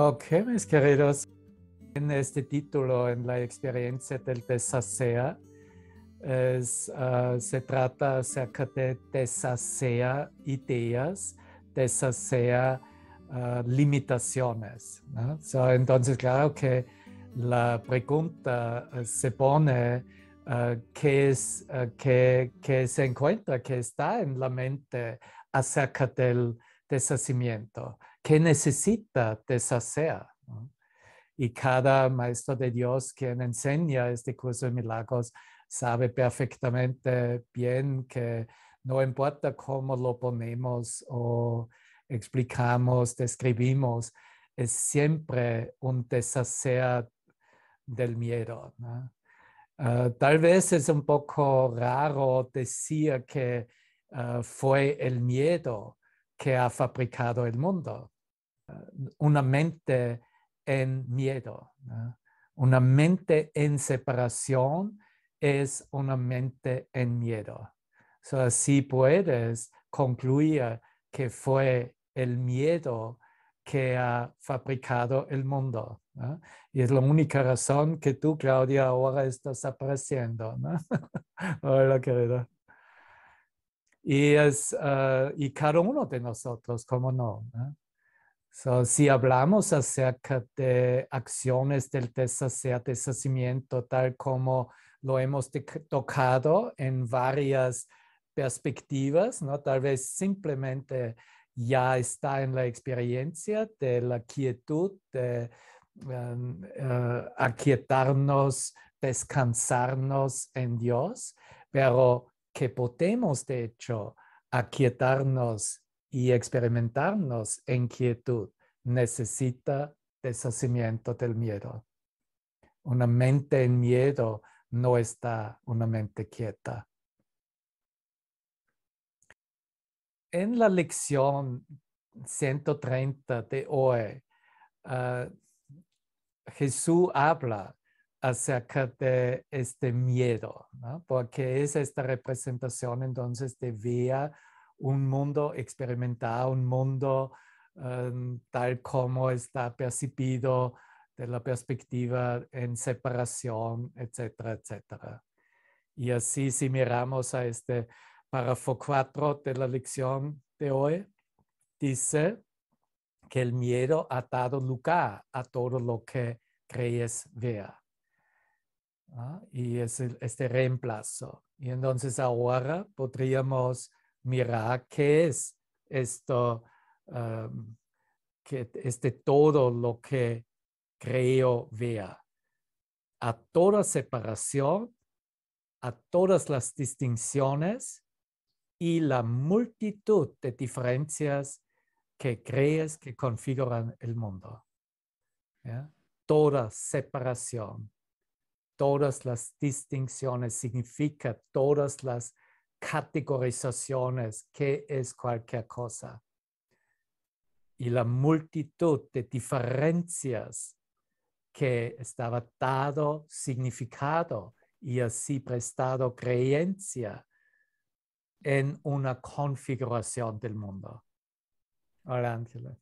Ok, oh, mis queridos, en este título, en la experiencia del deshacer, ah, se trata acerca de deshacer ideas, deshacer ah, limitaciones. entonces, claro que la pregunta eh, se pone ah, qué, qué se encuentra, qué está en la mente acerca del deshacimiento que necesita deshacer. Y cada maestro de Dios quien enseña este curso de milagros sabe perfectamente bien que no importa cómo lo ponemos o explicamos, describimos, es siempre un deshacer del miedo. Ah, tal vez es un poco raro decir que ah, fue el miedo que ha fabricado el mundo, una mente en miedo. Una mente en separación es una mente en miedo. así puedes concluir que fue el miedo que ha fabricado el mundo. Y es la única razón que tú, Claudia, ahora estás apareciendo. Hola, querida. Ah, y, cada uno de nosotros, ¿cómo ¿no? si hablamos acerca de acciones del deshacimiento, tal como lo hemos tocado en varias perspectivas, ¿no? tal vez simplemente ya está en la experiencia de la quietud, de em, eh, aquietarnos, descansarnos en Dios, pero que podemos de hecho aquietarnos y experimentarnos en quietud necesita deshacimiento del miedo. Una mente en miedo no está una mente quieta. En la lección 130 de hoy, ah, Jesús habla acerca de este miedo, porque es esta representación entonces de vía un mundo experimentado, un mundo em, tal como está percibido de la perspectiva en separación, etcétera, etcétera. Y así si miramos a este párrafo 4 de la lección de hoy, dice que el miedo ha dado lugar a todo lo que crees ver. ¿ah? Y es este reemplazo. Y entonces ahora podríamos mira qué es esto, que es de todo lo que creo vea. A toda separación, a todas las distinciones y la multitud de diferencias que crees que configuran el mundo. Toda separación, todas las distinciones significa todas las categorizaciones, que es cualquier cosa. Y la multitud de diferencias que estaba dado significado y así prestado creencia en una configuración del mundo. Hola, Ángela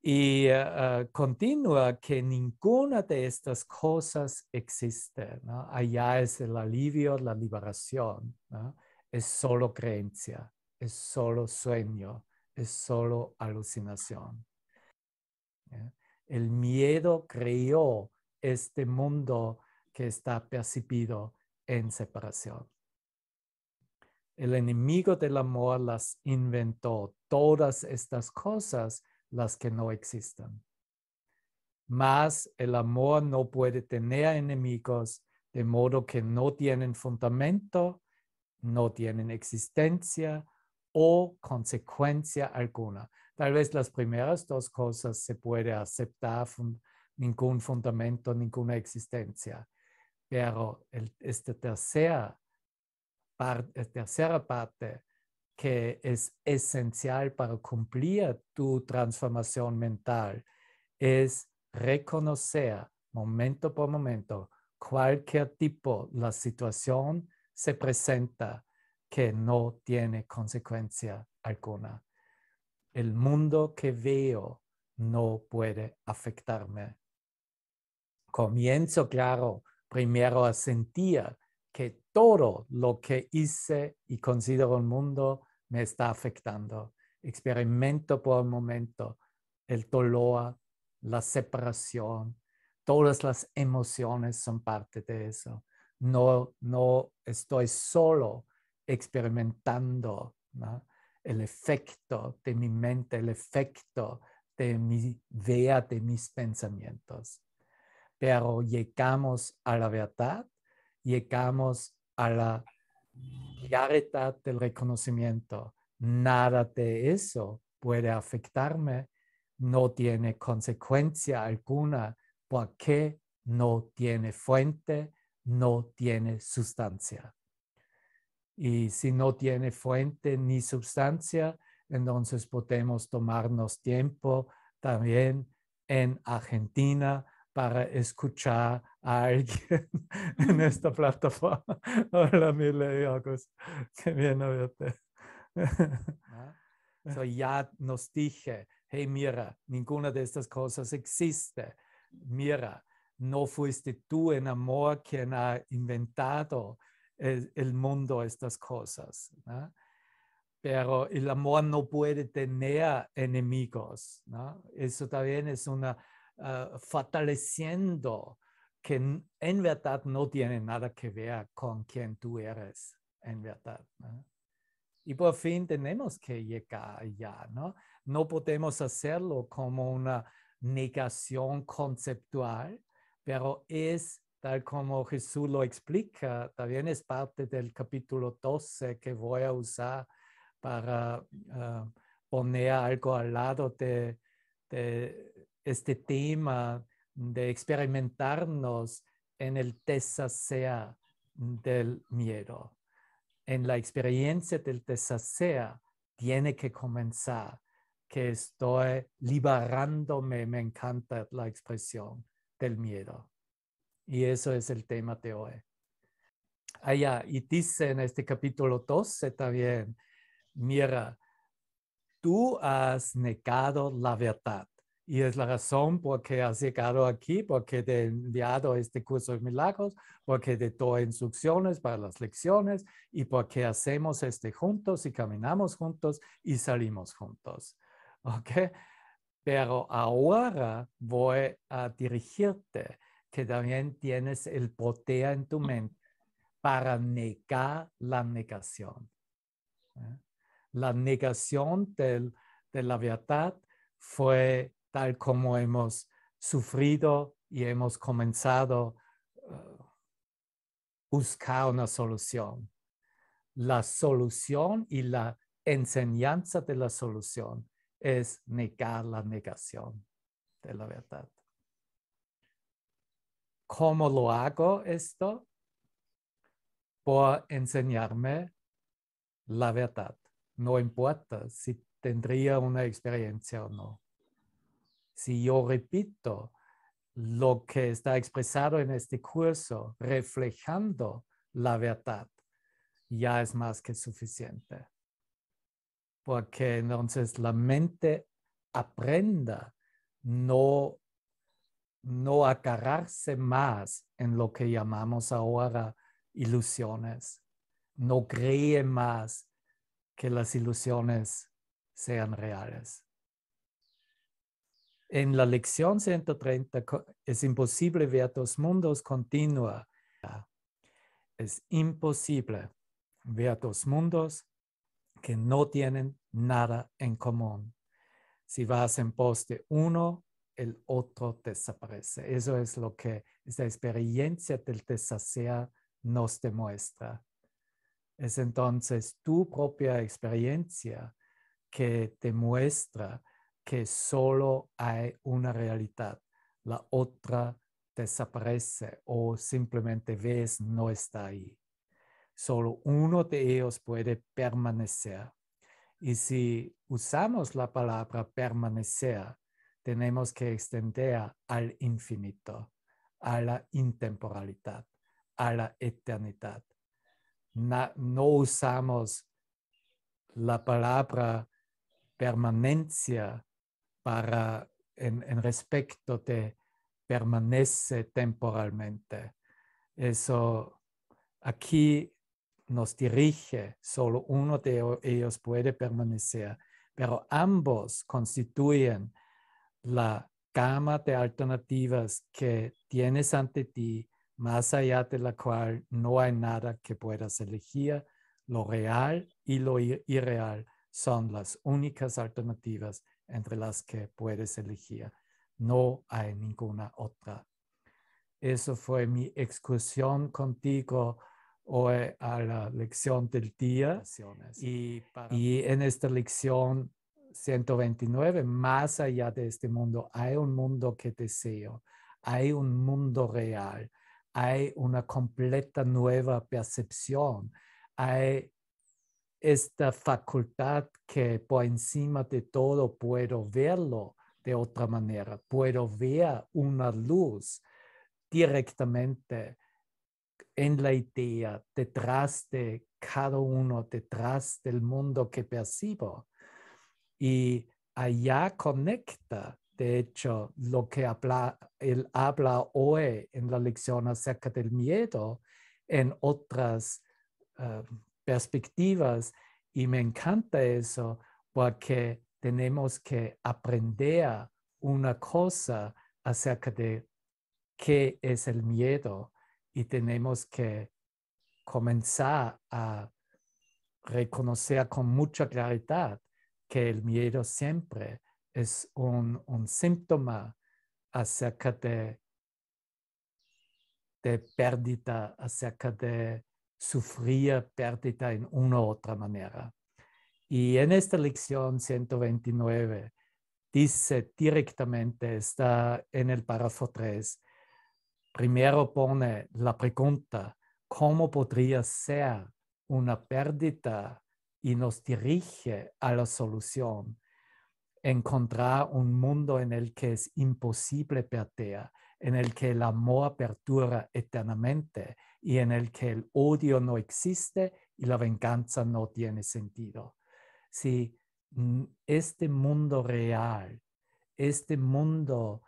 y ah, ah, continúa que ninguna de estas cosas existe. Allá es el alivio, la liberación. Es solo creencia, es solo sueño, es solo alucinación. El miedo creó este mundo que está percibido en separación. El enemigo del amor las inventó todas estas cosas las que no existan. Mas el amor no puede tener enemigos, de modo que no tienen fundamento, no tienen existencia o consecuencia alguna. Tal vez las primeras dos cosas se puede aceptar, sin ningún fundamento, ninguna existencia. Pero esta eh, tercera parte que es esencial para cumplir tu transformación mental es reconocer momento por momento cualquier tipo la situación se presenta que no tiene consecuencia alguna. El mundo que veo no puede afectarme. Comienzo, claro, primero a sentir que todo lo que hice y considero el mundo me está afectando. Experimento por el momento el dolor, la separación, todas las emociones son parte de eso. No, no estoy solo experimentando el efecto de mi mente, el efecto de mi idea, de mis pensamientos. Pero llegamos a la verdad, llegamos a la claridad del reconocimiento. Nada de eso puede afectarme, no tiene consecuencia alguna porque no tiene fuente, no tiene sustancia. Y si no tiene fuente ni sustancia, entonces podemos tomarnos tiempo también en Argentina para escuchar a alguien en esta plataforma. Hola, Mile y August. Oh, qué bien verte. Ah, so, ya nos dije, hey, mira, ninguna de estas cosas existe. Mira, no fuiste tú en amor quien ha inventado el, mundo, estas cosas. Pero el amor no puede tener enemigos. Eso también es una Ah, fataleciendo que en verdad no tiene nada que ver con quien tú eres, en verdad. Y por fin tenemos que llegar allá, ¿no? No podemos hacerlo como una negación conceptual, pero es tal como Jesús lo explica, también es parte del capítulo 12 que voy a usar para ah, poner algo al lado de, este tema de experimentarnos en el deshacer del miedo. En la experiencia del deshacer tiene que comenzar que estoy liberándome, me encanta la expresión del miedo. Y eso es el tema de hoy. Allá, ah, y dice en este capítulo 12 también, mira, tú has negado la verdad y es la razón por qué has llegado aquí, porque te he enviado este curso de milagros, porque te doy instrucciones para las lecciones y porque hacemos este juntos y caminamos juntos y salimos juntos. ¿Ok? Pero ahora voy a dirigirte que también tienes el poder en tu mente para negar la negación. ¿eh? La negación de la verdad fue tal como hemos sufrido y hemos comenzado a eh, buscar una solución. La solución y la enseñanza de la solución es negar la negación de la verdad. ¿Cómo lo hago esto? Por enseñarme la verdad. No importa si tendría una experiencia o no si yo repito lo que está expresado en este curso, reflejando la verdad, ya es más que suficiente. Porque entonces la mente aprenda no, no agarrarse más en lo que llamamos ahora ilusiones. No cree más que las ilusiones sean reales. En la lección 130 es imposible ver dos mundos continuos. Es imposible ver dos mundos que no tienen nada en común. Si vas en pos de uno, el otro desaparece. Eso es lo que esta experiencia del deshacer nos demuestra. Es entonces tu propia experiencia que te muestra que solo hay una realidad, la otra desaparece o simplemente ves no está ahí. Solo uno de ellos puede permanecer. Y si usamos la palabra permanecer, tenemos que extender al infinito, a la intemporalidad, a la eternidad. No, usamos la palabra permanencia para en, respecto de permanece temporalmente. Eso aquí nos dirige, solo uno de e-, ellos puede permanecer, pero ambos constituyen la gama de alternativas que tienes ante ti, más allá de la cual no hay nada que puedas elegir. Lo real y lo irreal son las únicas alternativas entre las que puedes elegir. No hay ninguna otra. Eso fue mi excursión contigo hoy a la lección del día. Y, y en esta lección 129, más allá de este mundo, hay un mundo que deseo, hay un mundo real, hay una completa nueva percepción, hay esta facultad que por encima de todo puedo verlo de otra manera, puedo ver una luz directamente en la idea, detrás de cada uno, detrás del mundo que percibo. Y allá conecta, de hecho, lo que habla, él habla hoy en la lección acerca del miedo en otras eh, perspectivas y me encanta eso porque tenemos que aprender una cosa acerca de qué es el miedo y tenemos que comenzar a reconocer con mucha claridad que el miedo siempre es un, síntoma acerca de, de pérdida, acerca de sufría pérdida en una u otra manera. Y en esta lección 129 dice directamente, está en el párrafo 3, primero pone la pregunta, ¿cómo podría ser una pérdida? Y nos dirige a la solución, encontrar un mundo en el que es imposible perder, en el que el amor perdura eternamente y en el que el odio no existe y la venganza no tiene sentido. Si este mundo real, este mundo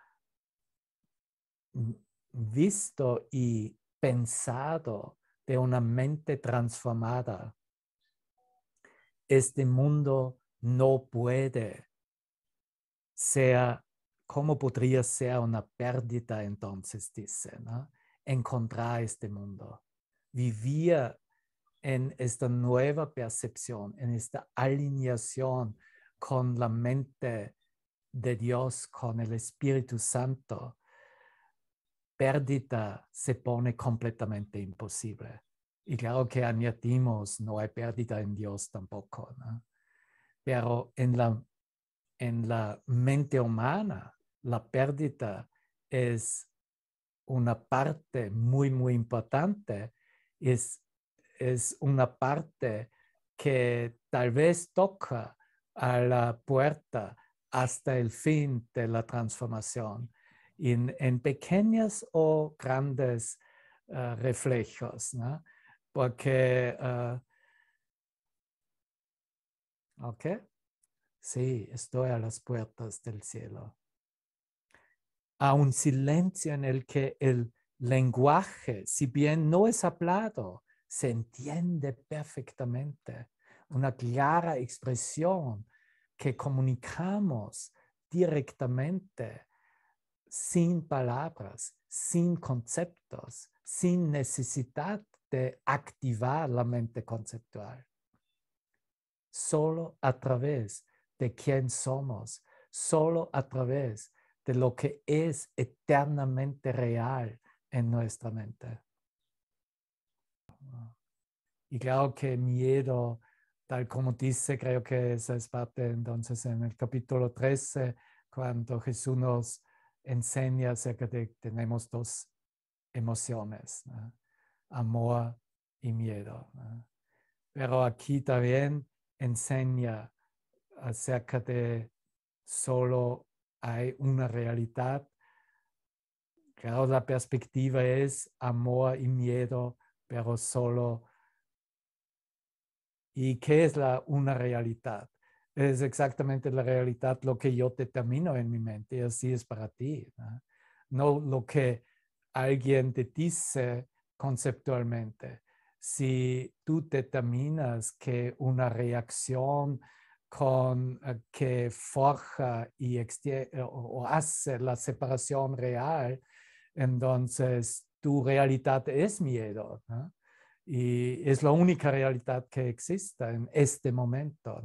visto y pensado de una mente transformada, este mundo no puede ser, ¿cómo podría ser una pérdida entonces? Dice, ¿no? encontrar este mundo, vivir en esta nueva percepción, en esta alineación con la mente de Dios, con el Espíritu Santo, pérdida se pone completamente imposible. Y claro que añadimos, no hay pérdida en Dios tampoco, pero en la, en la mente humana la pérdida es una parte muy, muy importante, es, una parte que tal vez toca a la puerta hasta el fin de la transformación, en, en o grandes eh, reflejos, ¿no? porque... Eh, ¿Ok? Sí, estoy a las puertas del cielo a un silencio en el que el lenguaje, si bien no es hablado, se entiende perfectamente. Una clara expresión que comunicamos directamente sin palabras, sin conceptos, sin necesidad de activar la mente conceptual. Solo a través de quién somos, solo a través de lo que es eternamente real en nuestra mente. Y creo que miedo, tal como dice, creo que esa es parte entonces en el capítulo 13, cuando Jesús nos enseña acerca de que tenemos dos emociones, amor y miedo. Pero aquí también enseña acerca de solo hay una realidad. Claro, la perspectiva es amor y miedo, pero solo. ¿Y qué es la, una realidad? Es exactamente la realidad lo que yo determino en mi mente y así es para ti. ¿no? no lo que alguien te dice conceptualmente. Si tú determinas que una reacción con eh, que forja y eh, o hace la separación real, entonces tu realidad es miedo. Y es la única realidad que existe en este momento.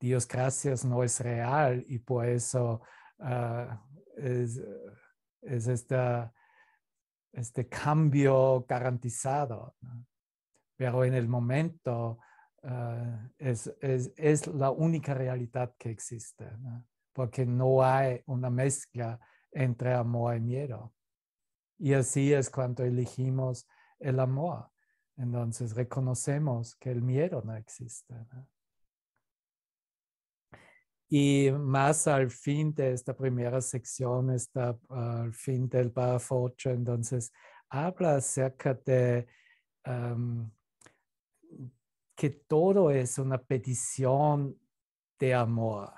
Dios gracias no es real y por eso ah, es, este, cambio garantizado. Pero en el momento Ah, es, es, es, la única realidad que existe, porque no hay una mezcla entre amor y miedo. Y así es cuando elegimos el amor. Entonces reconocemos que el miedo no existe. Y más al fin de esta primera sección, está ah, al fin del párrafo entonces habla acerca de que todo es una petición de amor.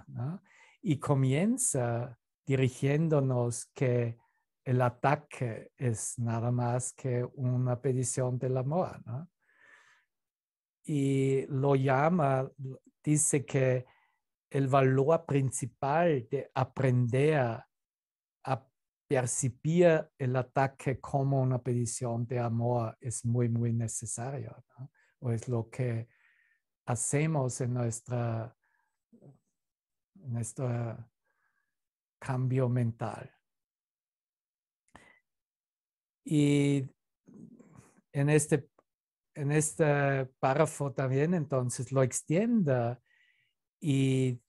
Y comienza dirigiéndonos que el ataque es nada más que una petición del amor. Y lo llama, dice que el valor principal de aprender a percibir el ataque como una petición de amor es muy, muy necesario o es lo que hacemos en nuestra nuestro cambio mental. Y en este, en este párrafo también entonces lo extienda y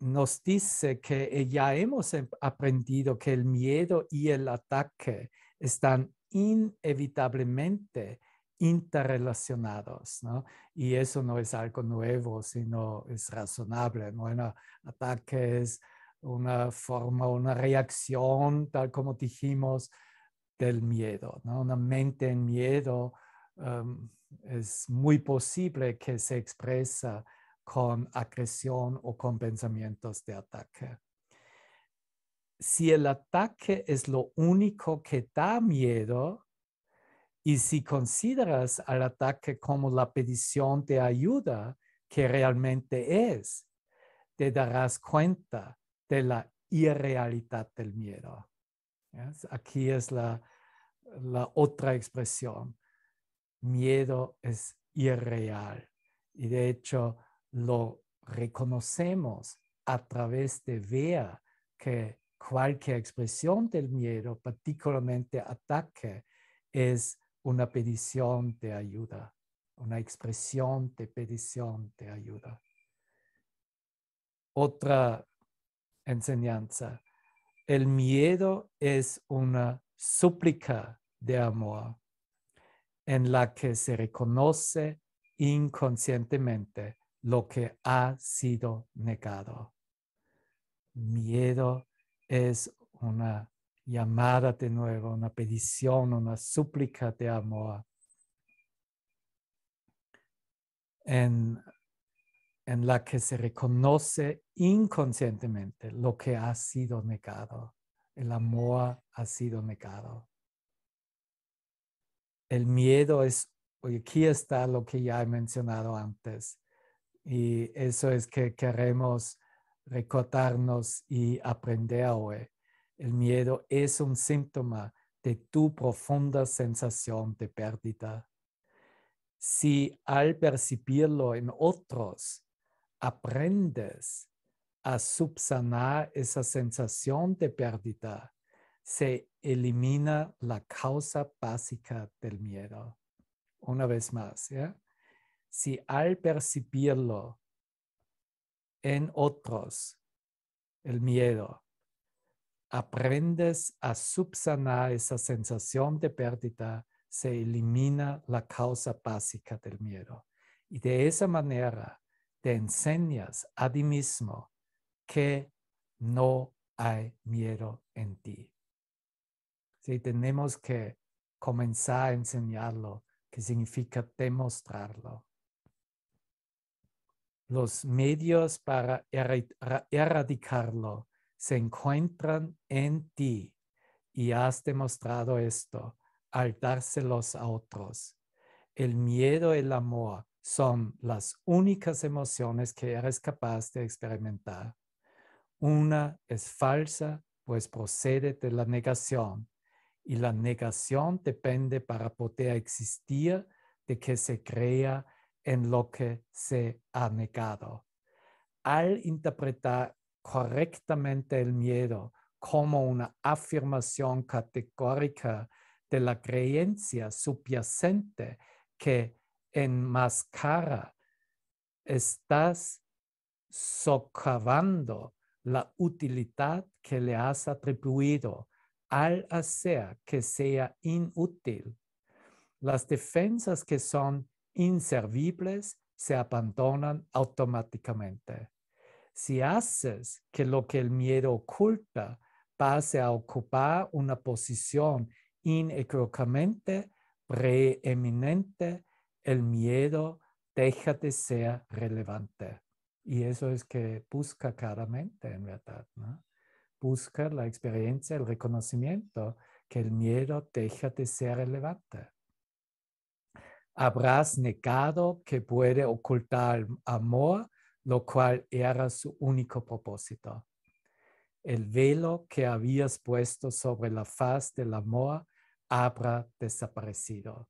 nos dice que ya hemos em, aprendido que el miedo y el ataque están inevitablemente interrelacionados, ¿no? Y eso no es algo nuevo, sino es razonable, ¿no? Un ataque es una forma, una reacción, tal como dijimos, del miedo, ¿no? Una mente en miedo em, es muy posible que se expresa con agresión o con pensamientos de ataque. Si el ataque es lo único que da miedo, y si consideras al ataque como la petición de ayuda que realmente es, te darás cuenta de la irrealidad del miedo. Aquí es la, la otra expresión. Miedo es irreal. Y de hecho lo reconocemos a través de ver que cualquier expresión del miedo, particularmente ataque, es una petición de ayuda, una expresión de petición de ayuda. Otra enseñanza, el miedo es una súplica de amor en la que se reconoce inconscientemente lo que ha sido negado. Miedo es una llamada de nuevo, una petición, una súplica de amor. En, la que se reconoce inconscientemente lo que ha sido negado. El amor ha sido negado. El miedo es, hoy aquí está lo que ya he mencionado antes. Y eso es que queremos recordarnos y aprender hoy el miedo es un síntoma de tu profunda sensación de pérdida. Si al percibirlo en otros aprendes a subsanar esa sensación de pérdida, se elimina la causa básica del miedo. Una vez más, ¿eh? si al percibirlo en otros, el miedo, aprendes a subsanar esa sensación de pérdida, se elimina la causa básica del miedo. Y de esa manera te enseñas a ti mismo que no hay miedo en ti. Si tenemos que comenzar a enseñarlo, que significa demostrarlo. Los medios para erradicarlo se encuentran en ti y has demostrado esto al dárselos a otros. El miedo y el amor son las únicas emociones que eres capaz de experimentar. Una es falsa, pues procede de la negación, y la negación depende para poder existir de que se crea en lo que se ha negado. Al interpretar correctamente el miedo como una afirmación categórica de la creencia subyacente que enmascara, estás socavando la utilidad que le has atribuido al hacer que sea inútil. Las defensas que son inservibles se abandonan automáticamente. Si haces que lo que el miedo oculta pase a ocupar una posición inequívocamente preeminente, el miedo deja de ser relevante. Y eso es que busca claramente, en verdad. Busca la experiencia, el reconocimiento, que el miedo deja de ser relevante. Habrás negado que puede ocultar el amor lo cual era su único propósito. El velo que habías puesto sobre la faz del amor habrá desaparecido.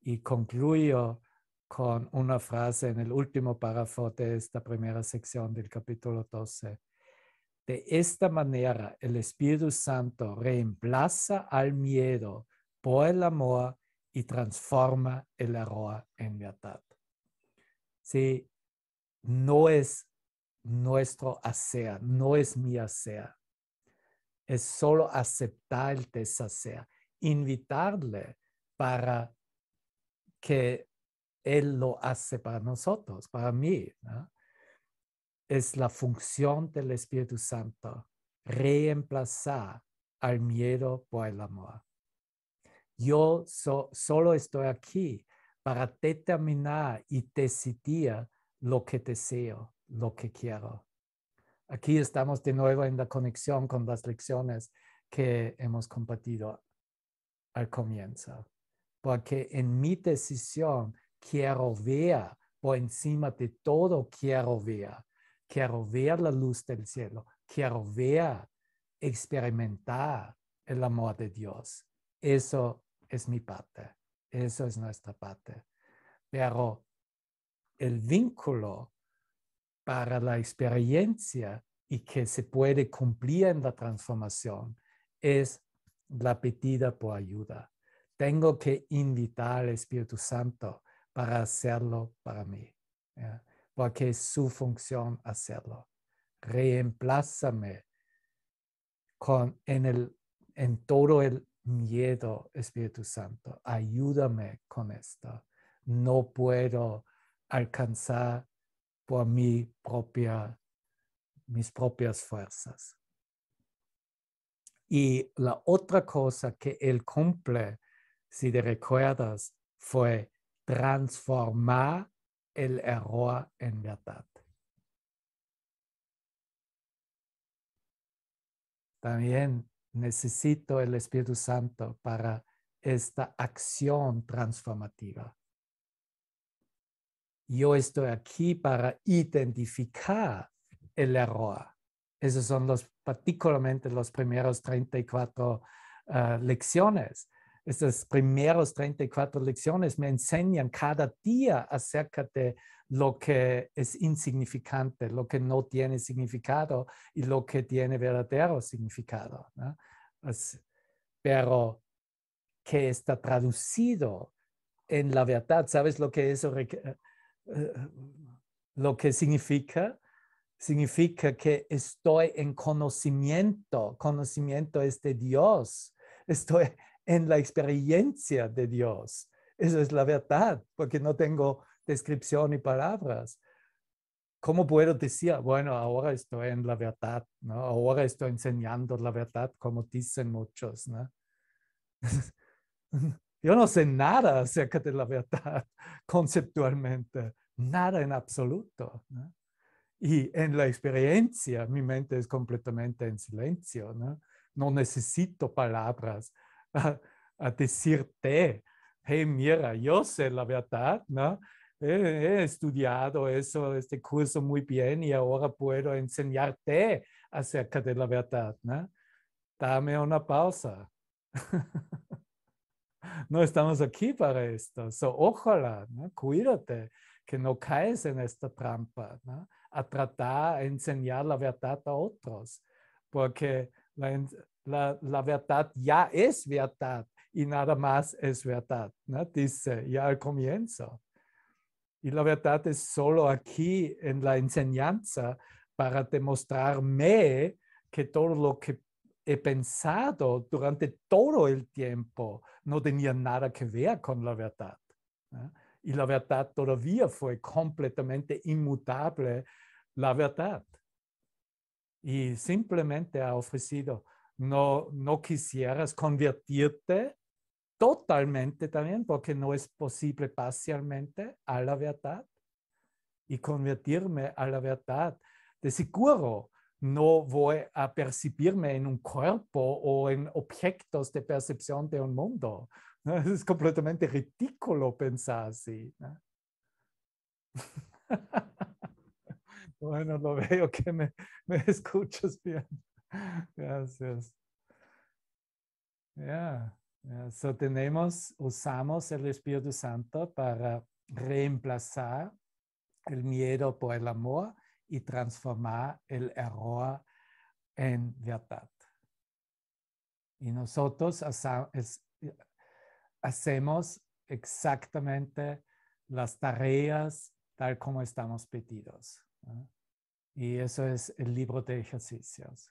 Y concluyo con una frase en el último párrafo de esta primera sección del capítulo 12. De esta manera, el Espíritu Santo reemplaza al miedo por el amor y transforma el error en verdad. Sí no es nuestro hacer, no es mi hacer. Es solo aceptar el deshacer, invitarle para que Él lo hace para nosotros, para mí. Es la función del Espíritu Santo, reemplazar al miedo por el amor. Yo solo estoy aquí para determinar y decidir lo que deseo, lo que quiero. Aquí estamos de nuevo en la conexión con las lecciones que hemos compartido al comienzo, porque en mi decisión quiero ver, por encima de todo quiero ver, quiero ver la luz del cielo, quiero ver, experimentar el amor de Dios. Eso es mi parte, eso es nuestra parte. Pero el vínculo para la experiencia y que se puede cumplir en la transformación es la pedida por ayuda. Tengo que invitar al Espíritu Santo para hacerlo para mí, porque es su función hacerlo. Reemplázame en todo el miedo, Espíritu Santo. Ayúdame con esto. No puedo alcanzar por mi propia, mis propias fuerzas. Y la otra cosa que él cumple, si te recuerdas, fue transformar el error en verdad. También necesito el Espíritu Santo para esta acción transformativa. Yo estoy aquí para identificar el error. Esos son los, particularmente los primeros 34 ah, lecciones. Esas primeros 34 lecciones me enseñan cada día acerca de lo que es insignificante, lo que no tiene significado y lo que tiene verdadero significado. pero que está traducido en la verdad, ¿sabes lo que eso requiere? Eh, lo que significa, significa que estoy en conocimiento, conocimiento es de Dios, estoy en la experiencia de Dios. Eso es la verdad, porque no tengo descripción ni palabras. ¿Cómo puedo decir, bueno, ahora estoy en la verdad, ahora estoy enseñando la verdad, como dicen muchos? ¿no? Yo no sé nada acerca de la verdad conceptualmente, nada en absoluto. Y en la experiencia mi mente es completamente en silencio. No, necesito palabras a, decirte, hey, mira, yo sé la verdad, ¿no? He, estudiado eso, este curso muy bien y ahora puedo enseñarte acerca de la verdad, Dame una pausa. no estamos aquí para esto. So, ojalá, ¿no? cuídate que no caes en esta trampa, a tratar, de enseñar la verdad a otros, porque la, la, verdad ya es verdad y nada más es verdad, dice ya al comienzo. Y la verdad es solo aquí en la enseñanza para demostrarme que todo lo que he pensado durante todo el tiempo no tenía nada que ver con la verdad. Y la verdad todavía fue completamente inmutable, la verdad. Y simplemente ha ofrecido, no, no quisieras convertirte totalmente también, porque no es posible parcialmente a la verdad. Y convertirme a la verdad, de seguro no voy a percibirme en un cuerpo o en objetos de percepción de un mundo. Es completamente ridículo pensar así. bueno, lo veo que me, me escuchas bien. Gracias. Ya, usamos el Espíritu Santo para reemplazar el miedo por el amor y transformar el error en verdad. Y nosotros eh, hacemos exactamente las tareas tal como estamos pedidos. Y eso es el libro de ejercicios.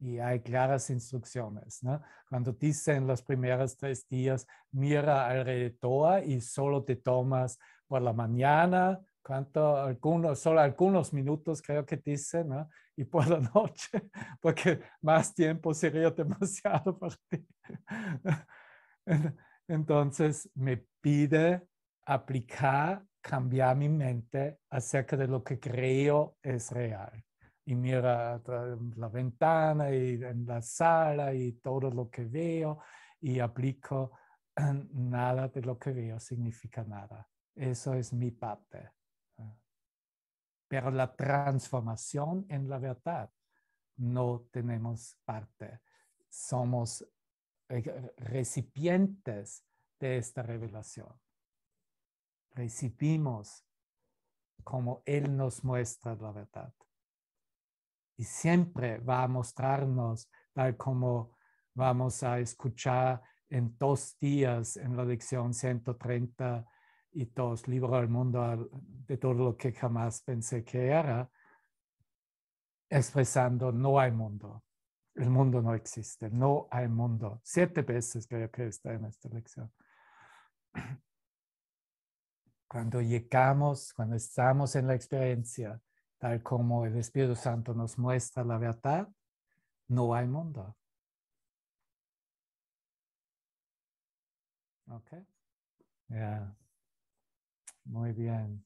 Y hay claras instrucciones. ¿no? Cuando dicen los primeros tres días, mira alrededor y solo te tomas por la mañana, cuánto, algunos, solo algunos minutos creo que dice, ¿no? Y por la noche, porque más tiempo sería demasiado para ti. Entonces me pide aplicar, cambiar mi mente acerca de lo que creo es real. Y mira la ventana y en la sala y todo lo que veo y aplico nada de lo que veo significa nada. Eso es mi parte pero la transformación en la verdad no tenemos parte. Somos eh, recipientes de esta revelación. Recibimos como Él nos muestra la verdad. Y siempre va a mostrarnos, tal como vamos a escuchar en dos días en la lección 130 y dos, libro al mundo de todo lo que jamás pensé que era, expresando no hay mundo, el mundo no existe, no hay mundo. Siete veces creo que está en esta lección. Cuando llegamos, cuando estamos en la experiencia, tal como el Espíritu Santo nos muestra la verdad, no hay mundo. Okay. Yeah. Muy bien.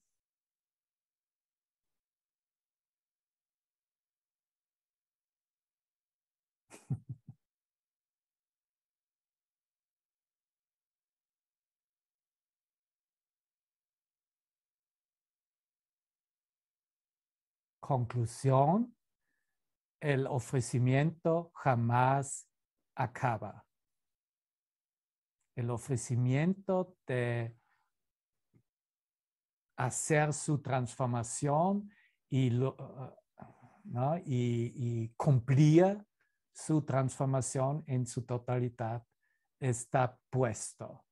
Conclusión, el ofrecimiento jamás acaba. El ofrecimiento de hacer su transformación uh, uh, y, y, cumplir su transformación en su totalidad está puesto,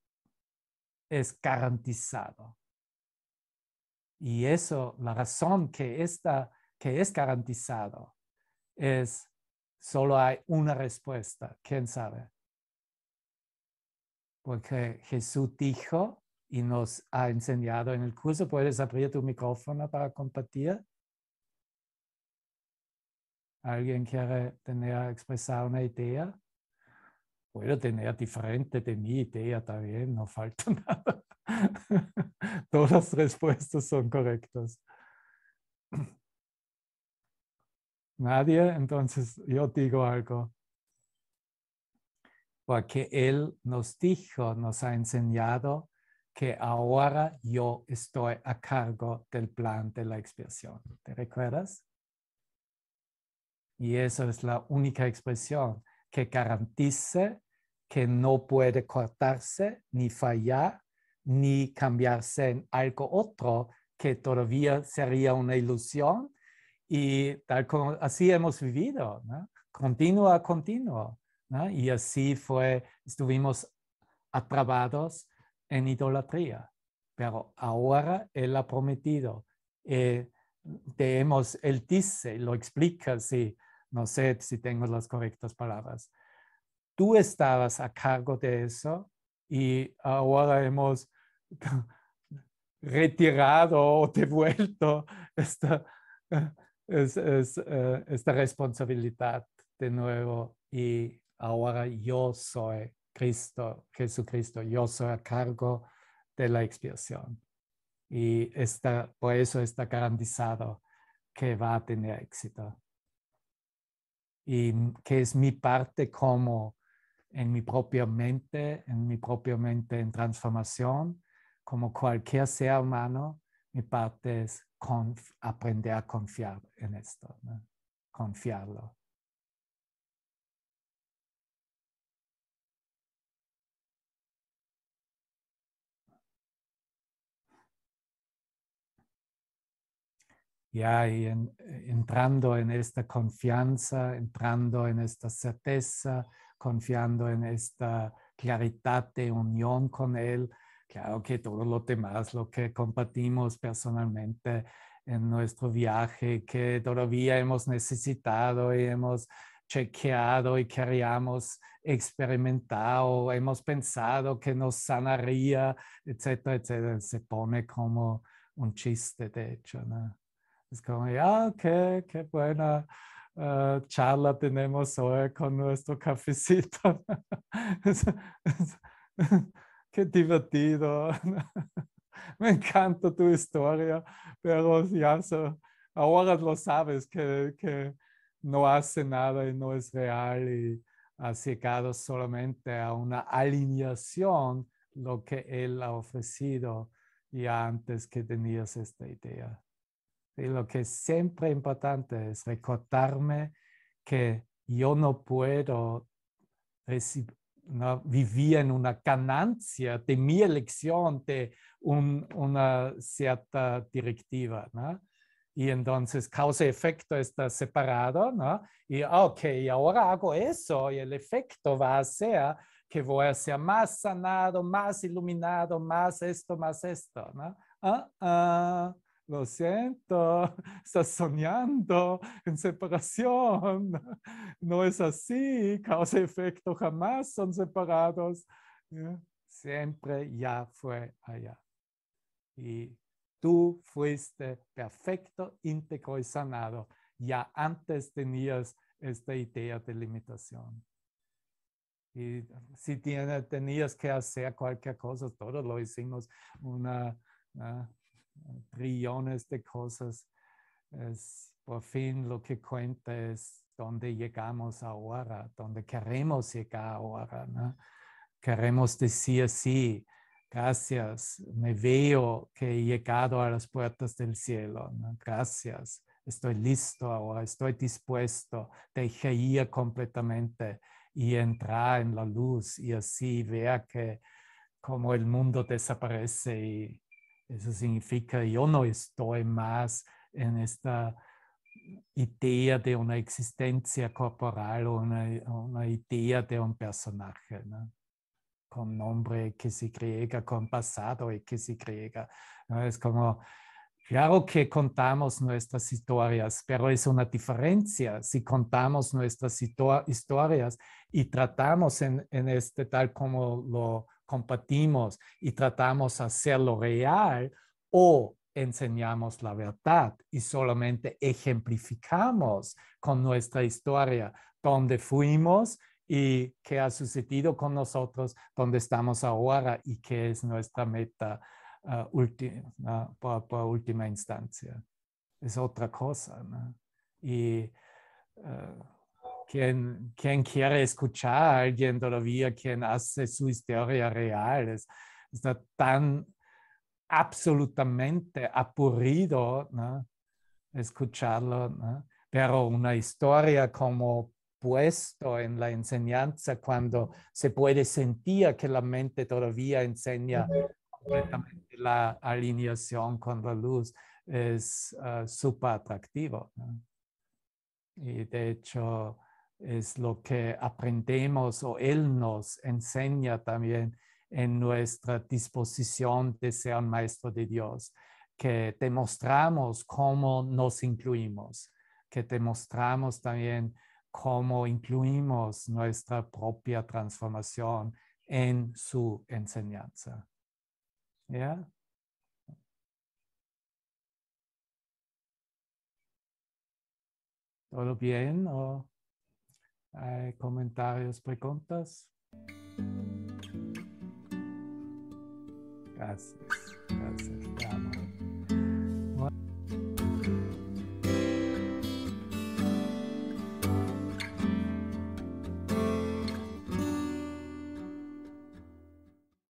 es garantizado. Y eso, la razón que, está, que es garantizado es solo hay una respuesta, quién sabe. Porque Jesús dijo y nos ha enseñado en el curso. ¿Puedes abrir tu micrófono para compartir? ¿Alguien quiere tener, expresar una idea? Puedo tener diferente de mi idea también, no falta nada. Todas las respuestas son correctas. Nadie, entonces yo digo algo. Porque Él nos dijo, nos ha enseñado que ahora yo estoy a cargo del plan de la expiación. ¿Te recuerdas? Y esa es la única expresión que garantice que no puede cortarse, ni fallar, ni cambiarse en algo otro que todavía sería una ilusión. Y tal como así hemos vivido, ¿no? continuo a continuo. Y así fue, estuvimos atrapados en idolatría, pero ahora Él ha prometido. y eh, él dice, lo explica, si no sé si tengo las correctas palabras. Tú estabas a cargo de eso y ahora hemos retirado o devuelto eh, esta responsabilidad de nuevo y ahora yo soy Cristo, Jesucristo, yo soy a cargo de la expiación. Y está, por eso está garantizado que va a tener éxito. Y que es mi parte como en mi propia mente, en mi propia mente en transformación, como cualquier ser humano, mi parte es aprender a confiar en esto, confiarlo. ya eh, entrando en esta confianza, entrando en esta certeza, confiando en esta claridad de unión con Él. Claro que todo lo demás, lo que compartimos personalmente en nuestro viaje, que todavía hemos necesitado y hemos chequeado y queríamos experimentado, hemos pensado que nos sanaría, etcétera, etcétera, se pone como un chiste, de hecho. ¿no? Es como, ya, qué, qué buena eh, charla tenemos hoy con nuestro cafecito. qué divertido. Me encanta tu historia, pero ya ahora lo sabes que, no hace nada y no es real y has llegado solamente a una alineación lo que él ha ofrecido y antes que tenías esta idea lo que es siempre importante es recordarme que yo no puedo vivir en una ganancia de mi elección de una cierta directiva. Y entonces causa-efecto está separado, Y, ah, ok, ahora hago eso y el efecto va a ser que voy a ser más sanado, más iluminado, más esto, más esto, ¿no? Ah, ah lo siento, estás soñando en separación. No es así, causa y efecto jamás son separados. Eh, siempre ya fue allá. Y tú fuiste perfecto, íntegro y sanado. Ya antes tenías esta idea de limitación. Y si tiene, tenías que hacer cualquier cosa, todos lo hicimos una ah, trillones de cosas. Es por fin lo que cuenta es dónde llegamos ahora, donde queremos llegar ahora. Queremos decir así gracias, me veo que he llegado a las puertas del cielo, gracias, estoy listo ahora, estoy dispuesto, deje ir completamente y entrar en la luz y así vea que como el mundo desaparece y eso significa yo no estoy más en esta idea de una existencia corporal o una, idea de un personaje, ¿no? con nombre que se griega, con pasado que se griega. Es como, claro que contamos nuestras historias, pero es una diferencia si contamos nuestras historias y tratamos en este tal como lo compartimos y tratamos de hacerlo real o enseñamos la verdad y solamente ejemplificamos con nuestra historia dónde fuimos y qué ha sucedido con nosotros, dónde estamos ahora y qué es nuestra meta ah, ah, por, última instancia. Es otra cosa. Y ah, quien, quiere escuchar a alguien todavía, quien hace su historia real, es, tan absolutamente aburrido escucharlo, pero una historia como puesto en la enseñanza cuando se puede sentir que la mente todavía enseña completamente la alineación con la luz es ah, súper atractivo. Y de hecho, es lo que aprendemos o Él nos enseña también en nuestra disposición de ser un maestro de Dios, que demostramos cómo nos incluimos, que demostramos también cómo incluimos nuestra propia transformación en su enseñanza. ¿Ya? ¿Todo bien? ¿O? ¿Hay eh, comentarios, preguntas? Gracias, gracias, te